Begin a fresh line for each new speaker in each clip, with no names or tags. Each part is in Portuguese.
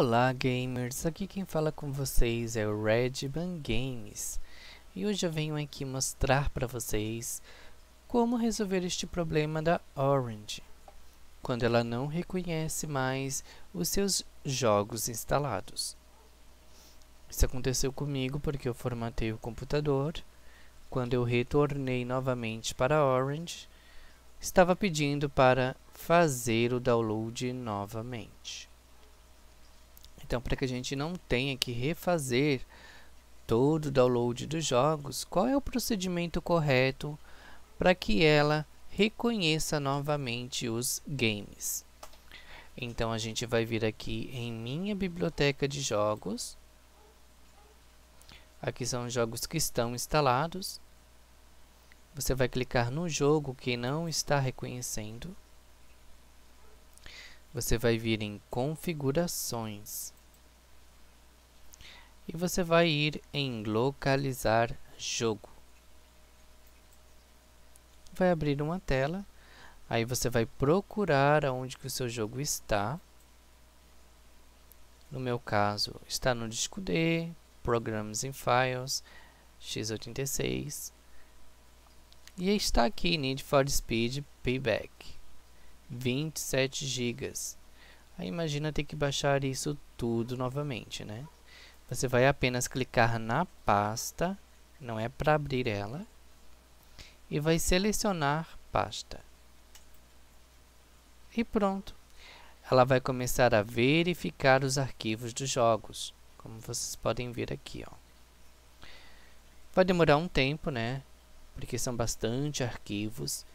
Olá gamers, aqui quem fala com vocês é o Redban Games e hoje eu venho aqui mostrar para vocês como resolver este problema da Orange quando ela não reconhece mais os seus jogos instalados. Isso aconteceu comigo porque eu formatei o computador, quando eu retornei novamente para a Orange, estava pedindo para fazer o download novamente. Então, para que a gente não tenha que refazer todo o download dos jogos, qual é o procedimento correto para que ela reconheça novamente os games? Então, a gente vai vir aqui em Minha Biblioteca de Jogos. Aqui são os jogos que estão instalados. Você vai clicar no jogo que não está reconhecendo. Você vai vir em configurações e você vai ir em localizar jogo. Vai abrir uma tela, aí você vai procurar aonde que o seu jogo está. No meu caso, está no disco D, Programs and Files, x86. E está aqui Need for Speed Payback, 27 GB. Aí imagina ter que baixar isso tudo novamente, né? Você vai apenas clicar na pasta, não é para abrir ela, e vai selecionar pasta. E pronto. Ela vai começar a verificar os arquivos dos jogos, como vocês podem ver aqui. Ó. Vai demorar um tempo, né? Porque são bastante arquivos.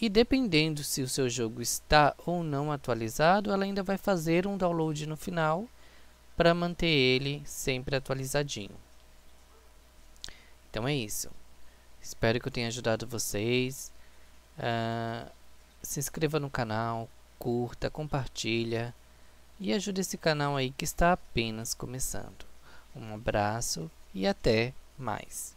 E dependendo se o seu jogo está ou não atualizado, ela ainda vai fazer um download no final para manter ele sempre atualizadinho. Então é isso. Espero que eu tenha ajudado vocês. Uh, se inscreva no canal, curta, compartilha e ajude esse canal aí que está apenas começando. Um abraço e até mais.